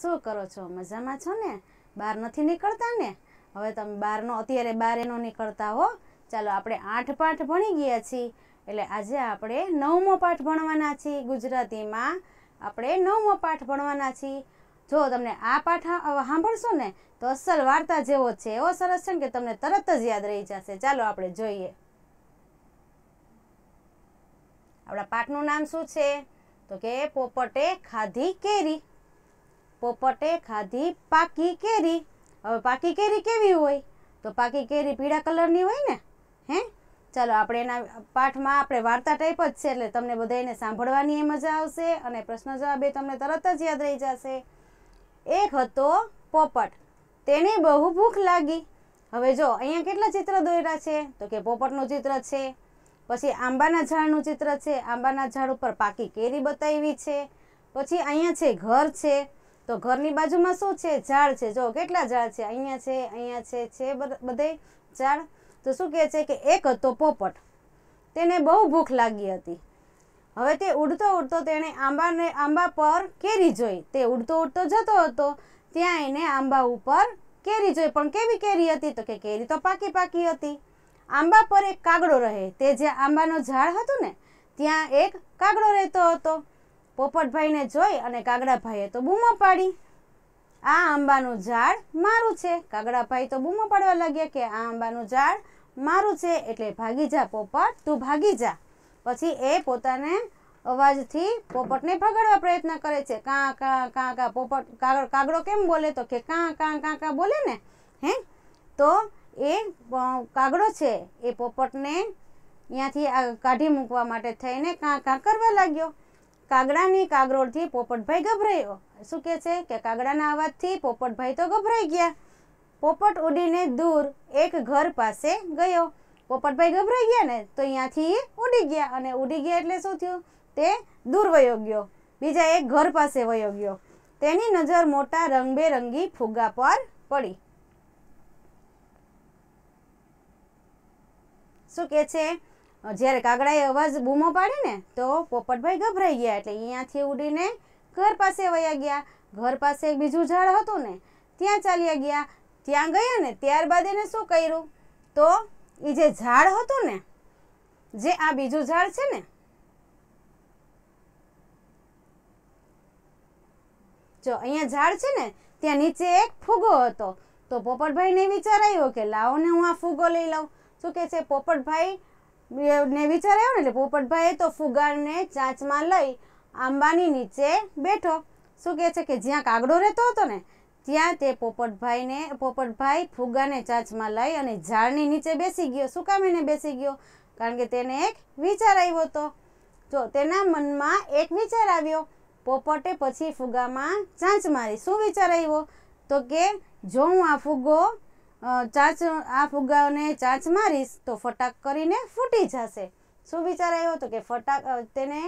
શું કરો છો મજામાં છો ને બહાર નથી નીકળતા ને હવે તમે બહારનો અત્યારે બહાર એનો નીકળતા હો ચાલો આપણે આઠ પાઠ ભણી ગયા છીએ એટલે આજે આપણે નવમો પાઠ ભણવાના છીએ ગુજરાતીમાં આપણે નવમો પાઠ ભણવાના છીએ જો તમને આ પાઠ સાંભળશો ને તો અસલ વાર્તા જેવો જ છે એવો સરસ છે ને કે તમને તરત જ યાદ રહી જશે ચાલો આપણે જોઈએ આપણા પાઠનું નામ શું છે તો કે પોપટે ખાધી કેરી પોપટે ખાધી પાકી કેરી હવે પાકી કેરી કેવી હોય તો પાકી કેરી પીળા કલરની હોય ને હે ચાલો આપણે એના પાઠમાં આપણે વાર્તા ટાઈપ જ છે એટલે તમને બધાને સાંભળવાની એ મજા આવશે અને પ્રશ્ન જવાબ એ તમને તરત જ યાદ રહી જશે એક હતો પોપટ તેને બહુ ભૂખ લાગી હવે જો અહીંયા કેટલા ચિત્ર દોર્યા છે તો કે પોપટનું ચિત્ર છે પછી આંબાના ઝાડનું ચિત્ર છે આંબાના ઝાડ ઉપર પાકી કેરી બતાવી છે પછી અહીંયા છે ઘર છે તો ઘરની બાજુમાં શું છે ઝાડ છે જો કેટલા ઝાડ છે અહીંયા છે અહીંયા છે છે બધે ઝાડ તો શું કહે છે કે એક હતો પોપટ તેને બહુ ભૂખ લાગી હતી હવે તે ઉડતો ઉડતો તેણે આંબાને આંબા પર કેરી જોઈ તે ઉડતો ઉડતો જતો હતો ત્યાં એને આંબા ઉપર કેરી જોઈ પણ કેવી કેરી હતી તો કે કેરી તો પાકી પાકી હતી આંબા પર એક કાગડો રહે તે જે આંબાનો ઝાડ હતું ને ત્યાં એક કાગડો રહેતો હતો પોપટભાઈને જોઈ અને કાગડાભાઈએ તો બૂમો પાડી આ આંબાનું ઝાડ મારું છે કાગડાભાઈ તો બૂમો પાડવા લાગ્યા કે આ આંબાનું ઝાડ મારું છે એટલે ભાગી જા પોપટ તું ભાગી જા પછી એ પોતાને અવાજથી પોપટને ભગાડવા પ્રયત્ન કરે છે કાં કાં કાં કાં પોપટ કાગડો કેમ બોલે તો કે કાં કાં કાં કાં બોલે ને હે તો એ કાગડો છે એ પોપટને ત્યાંથી કાઢી મૂકવા માટે થઈને કાં કાં કરવા લાગ્યો કાગડાની કાગરોળથી પોપટભાઈ ગભરાયો શું કહે છે કે કાગડાના અવાજથી પોપટભાઈ તો ગભરાઈ ગયા પોપટ ઉડીને દૂર એક ઘર પાસે ગયો પોપટભાઈ ગભરાઈ ગયા ને તો અહીંયાથી ઉડી ગયા અને ઉડી ગયા એટલે શું થયું તે દૂર વયો ગયો બીજા એક ઘર પાસે વયો ગયો તેની નજર મોટા રંગબેરંગી ફુગ્ગા પર પડી શું કે છે જ્યારે કાગડાએ અવાજ બૂમો પાડી ને તો પોપટભાઈ ગભરાઈ ગયા એટલે અહીંયાથી ઉડીને ઘર પાસે વયા ગયા ઘર પાસે એક બીજું ઝાડ હતું ને ત્યાં ચાલ્યા ગયા ત્યાં ગયા ને ત્યારબાદ એને શું કર્યું તો એ જે ઝાડ હતું ને જે આ બીજું ઝાડ છે ને જો અહીંયા ઝાડ છે ને ત્યાં નીચે એક ફૂગો હતો તો પોપટભાઈને વિચાર આવ્યો કે લાવો ને હું આ ફૂગો લઈ લઉં શું કે છે પોપટભાઈ ને વિચાર આવ્યો ને એટલે પોપટભાઈએ તો ફુગાને ચાંચમાં લઈ આંબાની નીચે બેઠો શું કહે છે કે જ્યાં કાગડો રહેતો હતો ને ત્યાં તે પોપટભાઈને પોપટભાઈ ફુગાને ચાંચમાં લઈ અને ઝાડની નીચે બેસી ગયો શું કામ એને બેસી ગયો કારણ કે તેને એક વિચાર આવ્યો હતો જો તેના મનમાં એક વિચાર આવ્યો પોપટે પછી ફુગામાં ચાંચ મારી શું વિચાર આવ્યો તો કે જો હું આ ફુગ્ગો ચાંચ આ ફુગ્ગાઓને ચાંચ મારીશ તો ફટાક કરીને ફૂટી જશે શું વિચાર આવ્યો હતો કે ફટાક તેને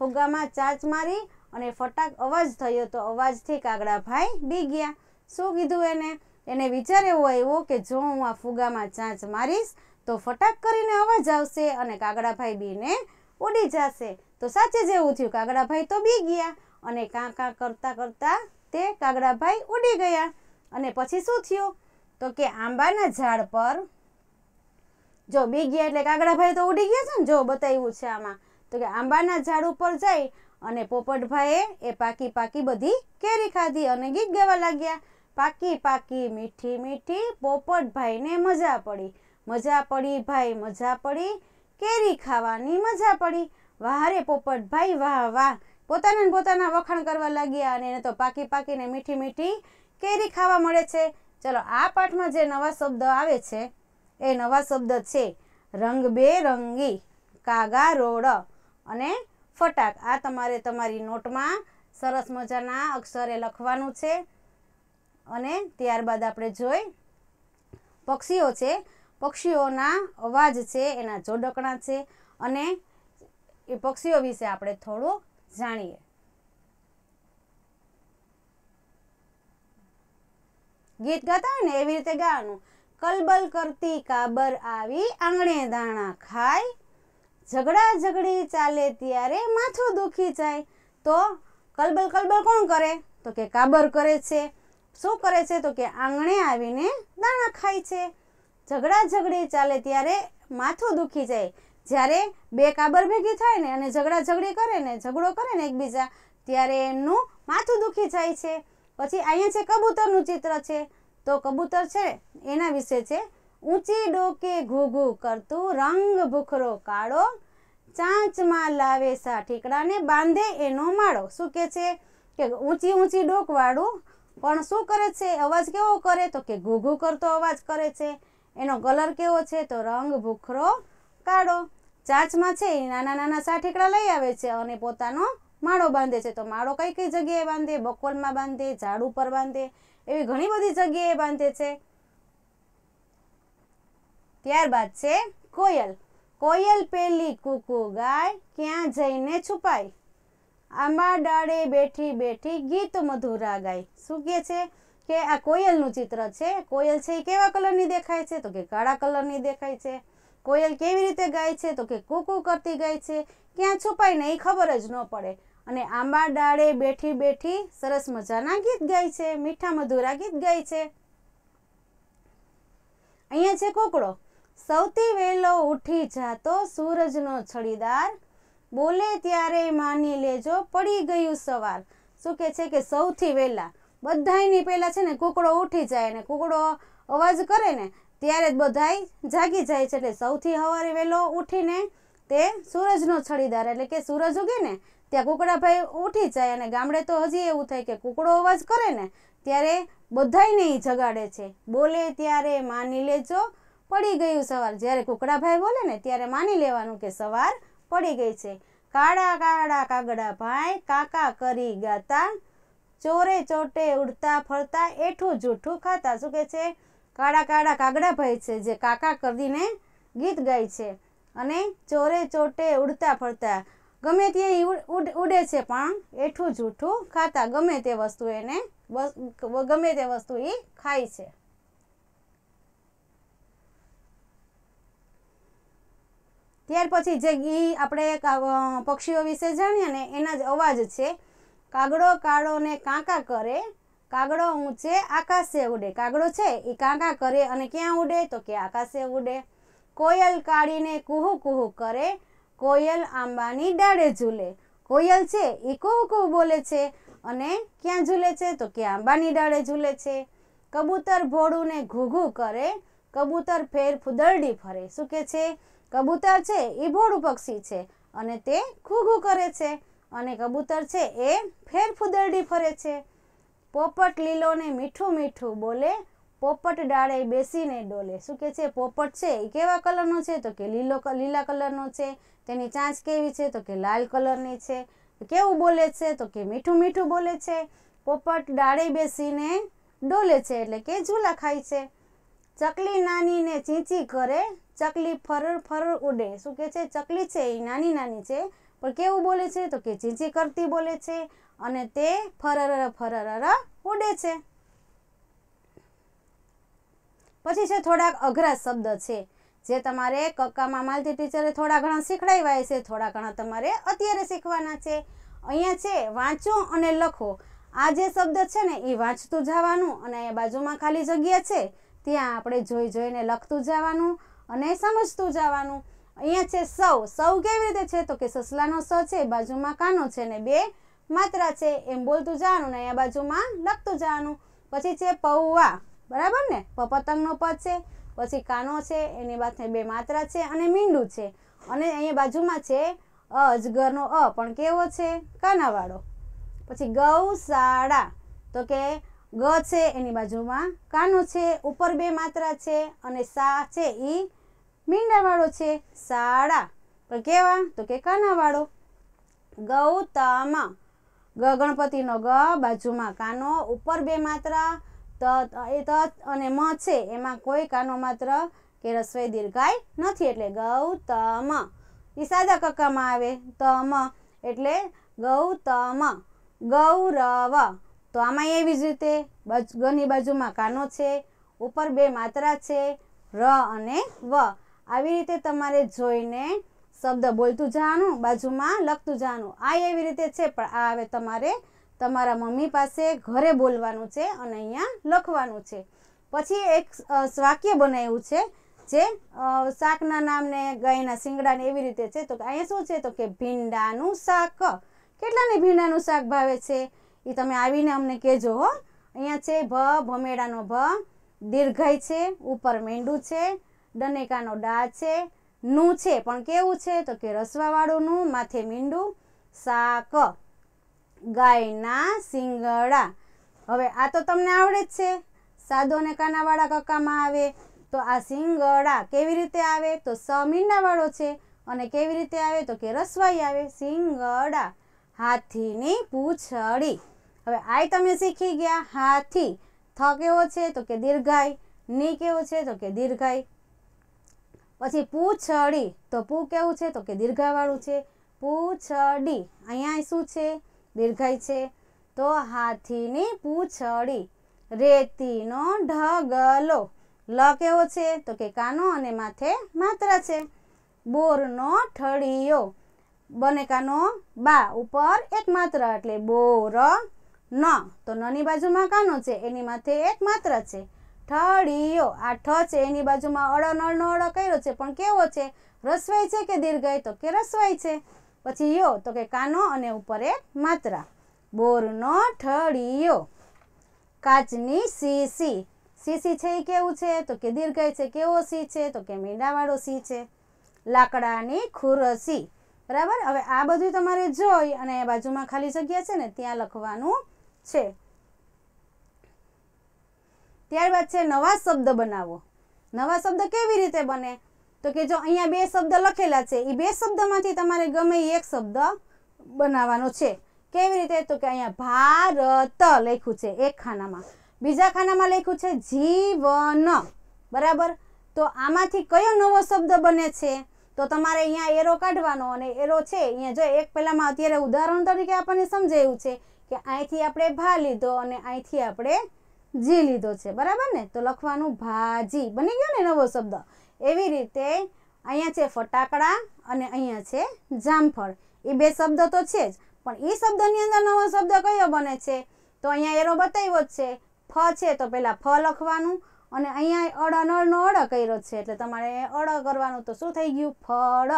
ફુગ્ગામાં ચાંચ મારી અને ફટાક અવાજ થયો તો અવાજથી કાગડા ભાઈ બી ગયા શું કીધું એને એને વિચાર એવો આવ્યો કે જો હું આ ફુગ્ગામાં ચાંચ મારીશ તો ફટાક કરીને અવાજ આવશે અને કાગડાભાઈ બીને ઉડી જશે તો સાચે જેવું થયું કાગડાભાઈ તો બી ગયા અને કાં કાં કરતાં કરતાં તે કાગડાભાઈ ઉડી ગયા અને પછી શું થયું તો કે આંબાના ઝાડ પર જો બી ગયા એટલે કાગડાભાઈ તો ઉડી ગયા છે ને જો બતાવ્યું છે આમાં તો કે આંબાના ઝાડ ઉપર જઈ અને પોપટભાઈએ એ પાકી પાકી બધી કેરી ખાધી અને ગીત ગાવા લાગ્યા પાકી પાકી મીઠી મીઠી પોપટભાઈને મજા પડી મજા પડી ભાઈ મજા પડી કેરી ખાવાની મજા પડી વાહરે પોપટભાઈ વાહ વાહ પોતાને પોતાના વખાણ કરવા લાગ્યા અને એને તો પાકી પાકીને મીઠી મીઠી કેરી ખાવા મળે છે ચલો આ પાઠમાં જે નવા શબ્દ આવે છે એ નવા શબ્દ છે રંગબેરંગી કાગારોડ અને ફટાક આ તમારે તમારી નોટમાં સરસ મજાના અક્ષરે લખવાનું છે અને ત્યારબાદ આપણે જોઈ પક્ષીઓ છે પક્ષીઓના અવાજ છે એના જોડકણા છે અને એ પક્ષીઓ વિશે આપણે થોડું જાણીએ ગીત ગાતા હોય ને એવી રીતે ગાવાનું કલબલ કરતી કાબર આવી આંગણે દાણા ખાય ઝઘડા ઝઘડી ચાલે ત્યારે માથું દુખી જાય તો કલબલ કલબલ કોણ કરે તો કે કાબર કરે છે શું કરે છે તો કે આંગણે આવીને દાણા ખાય છે ઝઘડા ઝઘડી ચાલે ત્યારે માથું દુખી જાય જ્યારે બે કાબર ભેગી થાય ને અને ઝઘડા ઝઘડી કરે ને ઝઘડો કરે ને એકબીજા ત્યારે એમનું માથું દુખી જાય છે પછી અહીંયા છે કબૂતરનું ચિત્ર છે તો કબૂતર છે એના વિશે છે ઊંચી ડોકે ઘૂઘુ કરતું રંગ ભૂખરો કાળો ચાંચમાં લાવે સા ઠીકડાને બાંધે એનો માળો શું કે છે કે ઊંચી ઊંચી ડોકવાળું પણ શું કરે છે અવાજ કેવો કરે તો કે ઘૂઘુ કરતો અવાજ કરે છે એનો કલર કેવો છે તો રંગ ભૂખરો કાળો ચાંચમાં છે એ નાના નાના સાઠીકડા લઈ આવે છે અને પોતાનો માળો બાંધે છે તો માળો કઈ કઈ જગ્યાએ બાંધે બકોલમાં બાંધે ઝાડ ઉપર બાંધે એવી ઘણી બધી જગ્યાએ બાંધે છે ત્યારબાદ છે કોયલ કોયલ પેલી કુકુ ગાય ક્યાં જઈને છુપાય આંબા ડાળે બેઠી બેઠી ગીત મધુરા ગાય શું કે છે કે આ કોયલનું ચિત્ર છે કોયલ છે એ કેવા કલરની દેખાય છે તો કે કાળા કલરની દેખાય છે કોયલ કેવી રીતે ગાય છે તો કે કુકુ કરતી ગાય છે ક્યાં છુપાઈને એ ખબર જ ન પડે અને આંબા ડાળે બેઠી બેઠી સરસ મજાના ગીત ગાય છે મીઠા મધુરા ગીત ગાય છે અહીંયા છે કોકડો સૌથી વહેલો ઉઠી જાતો સૂરજનો છડીદાર બોલે ત્યારે માની લેજો પડી ગયું સવાર શું કે છે કે સૌથી વહેલા બધાયની પહેલાં છે ને કુકડો ઉઠી જાય ને કુકડો અવાજ કરે ને ત્યારે જ બધાય જાગી જાય છે એટલે સૌથી સવારે વહેલો ઉઠીને તે સૂરજનો છડીદાર એટલે કે સૂરજ ઉગે ને ત્યાં ભાઈ ઉઠી જાય અને ગામડે તો હજી એવું થાય કે કુકડો અવાજ કરે ને ત્યારે બધાયને એ જગાડે છે બોલે ત્યારે માની લેજો પડી ગયું સવાર જ્યારે કુકડાભાઈ બોલે ને ત્યારે માની લેવાનું કે સવાર પડી ગઈ છે કાળા કાળા કાગડા ભાઈ કાકા કરી ગાતા ચોરે ચોટે ઉડતા ફરતા એઠું જૂઠું ખાતા શું કે છે કાળા કાળા કાગડા ભાઈ છે જે કાકા કરીને ગીત ગાય છે અને ચોરે ચોટે ઉડતા ફરતા ગમે ત્યાં ઉડે છે પણ એઠું જૂઠું ખાતા ગમે તે વસ્તુ એને ગમે તે વસ્તુ એ ખાય છે ત્યાર પછી જે ગી આપણે પક્ષીઓ વિશે જાણીએ ને એના જ અવાજ છે કાગડો કાળો ને કાંકા કરે કાગડો ઊંચે આકાશે ઉડે કાગડો છે એ કાંકા કરે અને ક્યાં ઉડે તો કે આકાશે ઉડે કોયલ કાઢીને કુહુ કુહુ કરે કોયલ આંબાની ડાળે ઝૂલે કોયલ છે એ કુકુ બોલે છે અને ક્યાં ઝૂલે છે તો કે આંબાની ડાળે ઝૂલે છે કબૂતર ભોળુંને ઘૂઘું કરે કબૂતર ફેર ફુદરડી ફરે શું કે છે કબૂતર છે એ ભોળું પક્ષી છે અને તે ઘૂઘું કરે છે અને કબૂતર છે એ ફેર ફુદરડી ફરે છે પોપટ લીલોને મીઠું મીઠું બોલે પોપટ ડાળે બેસીને ડોલે શું કે છે પોપટ છે એ કેવા કલરનો છે તો કે લીલો લીલા કલરનો છે તેની ચાંચ કેવી છે તો કે લાલ કલરની છે કેવું બોલે છે તો કે મીઠું મીઠું બોલે છે પોપટ ડાળે બેસીને ડોલે છે એટલે કે ઝૂલા ખાય છે ચકલી નાની ને ચીંચી કરે ચકલી ફરર ફરર ઉડે શું કે છે ચકલી છે એ નાની નાની છે પણ કેવું બોલે છે તો કે ચીંચી કરતી બોલે છે અને તે ફરર ફરર ઉડે છે પછી છે થોડાક અઘરા શબ્દ છે જે તમારે કક્કા મામાલથી ટીચરે થોડા ઘણા શીખડાવ્યા છે થોડા ઘણા તમારે અત્યારે શીખવાના છે અહીંયા છે વાંચો અને લખો આ જે શબ્દ છે ને એ વાંચતું જવાનું અને અહીંયા બાજુમાં ખાલી જગ્યા છે ત્યાં આપણે જોઈ જોઈને લખતું જવાનું અને સમજતું જવાનું અહીંયા છે સૌ સૌ કેવી રીતે છે તો કે સસલાનો સ છે બાજુમાં કાનો છે ને બે માત્રા છે એમ બોલતું જવાનું ને અહીંયા બાજુમાં લખતું જવાનું પછી છે પૌવા બરાબર ને પ પતંગનો પદ છે પછી કાનો છે એની બાજુ બે માત્રા છે અને મીંડું છે અને અહીંયા બાજુમાં છે અજગરનો અ પણ કેવો છે કાનાવાળો પછી ગૌશાળા તો કે ગ છે એની બાજુમાં કાનો છે ઉપર બે માત્રા છે અને સા છે એ મીંડાવાળો છે શાળા પણ કેવા તો કે કાનાવાળો ગૌતમ ગ ગણપતિનો ગ બાજુમાં કાનો ઉપર બે માત્રા તત એ તત અને મ છે એમાં કોઈ કાનો માત્ર કે રસોઈ દીર્ઘાય નથી એટલે ગૌતમ એ સાદા કક્કામાં આવે તમ એટલે ગૌતમ ગૌરવ તો આમાં એવી જ રીતે ગની બાજુમાં કાનો છે ઉપર બે માત્રા છે ર અને વ આવી રીતે તમારે જોઈને શબ્દ બોલતું જવાનું બાજુમાં લખતું જવાનું આ એવી રીતે છે પણ આ હવે તમારે તમારા મમ્મી પાસે ઘરે બોલવાનું છે અને અહીંયા લખવાનું છે પછી એક વાક્ય બનાવ્યું છે જે શાકના નામને ગાયના શિંગડાને એવી રીતે છે તો અહીંયા શું છે તો કે ભીંડાનું શાક કેટલાને ભીંડાનું શાક ભાવે છે એ તમે આવીને અમને કહેજો હો અહીંયા છે ભ ભમેડાનો ભ દીર્ઘય છે ઉપર મેંડું છે ડનેકાનો ડા છે નું છે પણ કેવું છે તો કે રસવાવાળું નું માથે મીંડું શાક ગાયના શિંગડા હવે આ તો તમને આવડે જ છે સાદો અને કાનાવાળા કક્કામાં આવે તો આ શિંગડા કેવી રીતે આવે તો સ મીંડાવાળો છે અને કેવી રીતે આવે તો કે રસવાઈ આવે શિંગડા હાથીની પૂંછડી હવે આય તમે શીખી ગયા હાથી થ કેવો છે તો કે દીર્ઘાય ની કેવો છે તો કે દીર્ઘાય પછી પૂંછડી તો પૂ કેવું છે તો કે દીર્ઘાવાળું છે પૂછડી અહીંયા શું છે દીર્ઘય છે તો હાથીની પૂંછડી રેતીનો ઢગલો લ કેવો છે તો કે કાનો અને માથે માત્ર છે બોરનો ઠળિયો બને કાનો બા ઉપર એક માત્ર એટલે બોર ન તો નની બાજુમાં કાનો છે એની માથે એક માત્ર છે ઠળિયો આ ઠ છે એની બાજુમાં અડો નળનો અડો કર્યો છે પણ કેવો છે રસવાય છે કે દીર્ઘય તો કે રસવાય છે પછી યો તો કે કાનો અને ઉપર એક માત્રા બોરનો ઠળિયો કાચની સીસી સીસી છે એ કેવું છે તો કે દીર્ઘય છે કેવો સી છે તો કે મીંડાવાળો સી છે લાકડાની ખુરસી બરાબર હવે આ બધું તમારે જોઈ અને બાજુમાં ખાલી જગ્યા છે ને ત્યાં લખવાનું છે ત્યારબાદ છે નવા શબ્દ બનાવો નવા શબ્દ કેવી રીતે બને તો કે જો અહીંયા બે શબ્દ લખેલા છે એ બે શબ્દમાંથી તમારે ગમે એક શબ્દ બનાવવાનો છે કેવી રીતે તો કે અહીંયા ભારત લખ્યું છે એક ખાનામાં બીજા ખાનામાં લખ્યું છે જીવન બરાબર તો આમાંથી કયો નવો શબ્દ બને છે તો તમારે અહીંયા એરો કાઢવાનો અને એરો છે અહીંયા જો એક પહેલાંમાં અત્યારે ઉદાહરણ તરીકે આપણને સમજાયું છે કે અહીંથી આપણે ભા લીધો અને અહીંથી આપણે જી લીધો છે બરાબર ને તો લખવાનું ભાજી બની ગયો ને નવો શબ્દ એવી રીતે અહીંયા છે ફટાકડા અને અહીંયા છે જામફળ એ બે શબ્દ તો છે જ પણ એ શબ્દની અંદર નવો શબ્દ કયો બને છે તો અહીંયા એરો બતાવ્યો જ છે ફ છે તો પહેલાં ફ લખવાનું અને અહીંયા અડ અનળનો અડ કર્યો છે એટલે તમારે અડ કરવાનું તો શું થઈ ગયું ફળ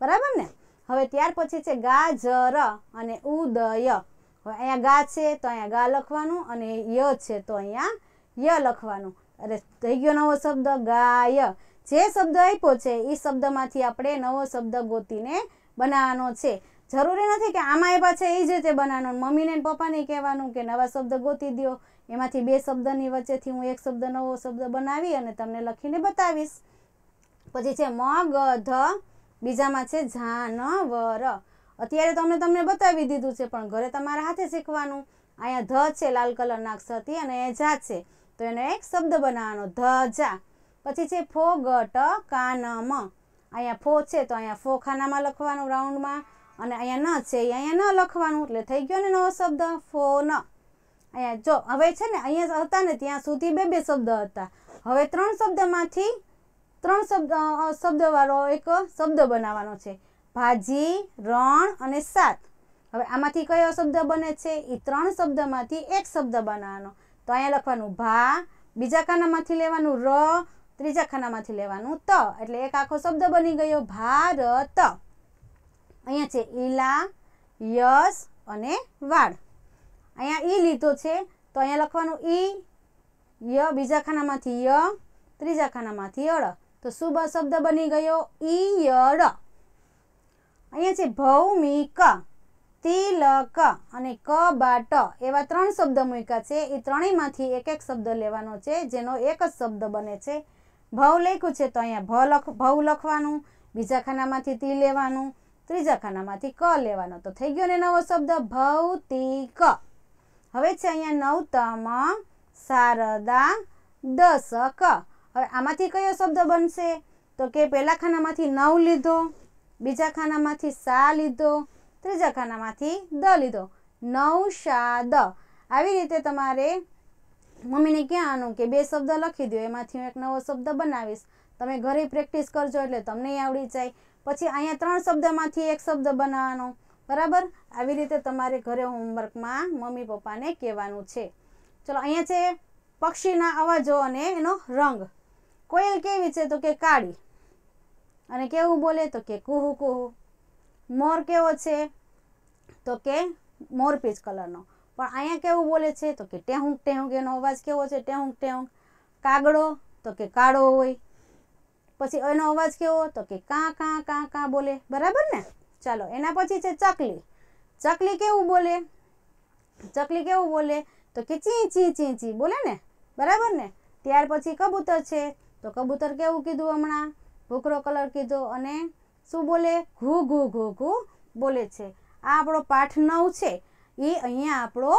બરાબર ને હવે ત્યાર પછી છે ગાજર અને ઉદય હવે અહીંયા ગા છે તો અહીંયા ગા લખવાનું અને ય છે તો અહીંયા ય લખવાનું અરે થઈ ગયો નવો શબ્દ ગાય જે શબ્દ આપ્યો છે એ શબ્દમાંથી આપણે નવો શબ્દ ગોતીને બનાવવાનો છે જરૂરી નથી કે આમાં એ પાછા એ જ રીતે બનાવવાનું મમ્મીને પપ્પાને કહેવાનું કે નવા શબ્દ ગોતી દો એમાંથી બે શબ્દની વચ્ચેથી હું એક શબ્દ નવો શબ્દ બનાવી અને તમને લખીને બતાવીશ પછી છે મગધ બીજામાં છે જાનવર અત્યારે તો અમે તમને બતાવી દીધું છે પણ ઘરે તમારા હાથે શીખવાનું અહીંયા ધ છે લાલ કલરના અક્ષરથી અને એ જા છે તો એનો એક શબ્દ બનાવવાનો ધ જા પછી છે ફો ગટ કાનમ અહીંયા ફો છે તો અહીંયા ફો ખાનામાં લખવાનું રાઉન્ડમાં અને અહીંયા ન છે એ અહીંયા ન લખવાનું એટલે થઈ ગયો ને નવો શબ્દ ફો ન અહીંયા જો હવે છે ને અહીંયા હતા ને ત્યાં સુધી બે બે શબ્દ હતા હવે ત્રણ શબ્દમાંથી ત્રણ શબ્દ શબ્દવાળો એક શબ્દ બનાવવાનો છે ભાજી રણ અને સાત હવે આમાંથી કયો શબ્દ બને છે એ ત્રણ શબ્દમાંથી એક શબ્દ બનાવવાનો તો અહીંયા લખવાનું ભા બીજા કાનામાંથી લેવાનું ર ત્રીજા ખાનામાંથી લેવાનું ત એટલે એક આખો શબ્દ બની ગયો ભારત અહીંયા છે ઈલા યસ અને વાળ અહીંયા ઈ લીધો છે તો અહીંયા લખવાનું ઈ ય બીજા ખાનામાંથી ય ત્રીજા ખાનામાંથી અળ તો શુભ શબ્દ બની ગયો ઈયળ અહીંયા છે ભૌમિક તિલક અને ક બાટ એવા ત્રણ શબ્દ મૂક્યા છે એ ત્રણેયમાંથી એક એક શબ્દ લેવાનો છે જેનો એક જ શબ્દ બને છે ભવ લખ્યું છે તો અહીંયા ભ લખ ભવ લખવાનું બીજા ખાનામાંથી તી લેવાનું ત્રીજા ખાનામાંથી ક લેવાનો તો થઈ ગયો ને નવો શબ્દ ભૌતિક હવે છે અહીંયા નવતમ શારદા દશક હવે આમાંથી કયો શબ્દ બનશે તો કે પહેલા ખાનામાંથી નવ લીધો બીજા ખાનામાંથી સા લીધો ત્રીજા ખાનામાંથી દ લીધો નવ સા દ આવી રીતે તમારે મમ્મીને ક્યાં આનું કે બે શબ્દ લખી દો એમાંથી હું એક નવો શબ્દ બનાવીશ તમે ઘરે પ્રેક્ટિસ કરજો એટલે તમને આવડી જાય પછી અહીંયા ત્રણ શબ્દમાંથી એક શબ્દ બનાવવાનો બરાબર આવી રીતે તમારે ઘરે હોમવર્કમાં મમ્મી પપ્પાને કહેવાનું છે ચલો અહીંયા છે પક્ષીના અવાજો અને એનો રંગ કોયલ કેવી છે તો કે કાળી અને કેવું બોલે તો કે કુહુ કુહુ મોર કેવો છે તો કે મોર પીચ કલરનો પણ અહીંયા કેવું બોલે છે તો કે ટેહુંક ટેહુંક એનો અવાજ કેવો છે ટેહુંક ટેહુંક કાગડો તો કે કાળો હોય પછી એનો અવાજ કેવો તો કે કાં કાં કાં કાં બોલે બરાબર ને ચાલો એના પછી છે ચકલી ચકલી કેવું બોલે ચકલી કેવું બોલે તો કે ચી ચી ચી ચી બોલે ને બરાબર ને ત્યાર પછી કબૂતર છે તો કબૂતર કેવું કીધું હમણાં ભૂખરો કલર કીધો અને શું બોલે ઘૂ ઘુ ઘુ ઘુ બોલે છે આ આપણો પાઠ નવ છે એ અહીંયા આપણો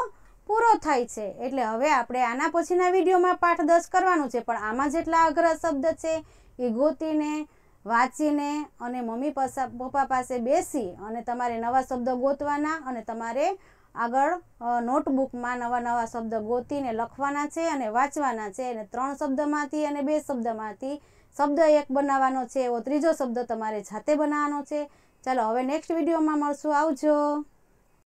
પૂરો થાય છે એટલે હવે આપણે આના પછીના વિડીયોમાં પાઠ દસ કરવાનું છે પણ આમાં જેટલા અઘરા શબ્દ છે એ ગોતીને વાંચીને અને મમ્મી પપ્પા પાસે બેસી અને તમારે નવા શબ્દ ગોતવાના અને તમારે આગળ નોટબુકમાં નવા નવા શબ્દ ગોતીને લખવાના છે અને વાંચવાના છે અને ત્રણ શબ્દમાંથી અને બે શબ્દમાંથી શબ્દ એક બનાવવાનો છે એવો ત્રીજો શબ્દ તમારે જાતે બનાવવાનો છે ચાલો હવે નેક્સ્ટ વિડીયોમાં મળશું આવજો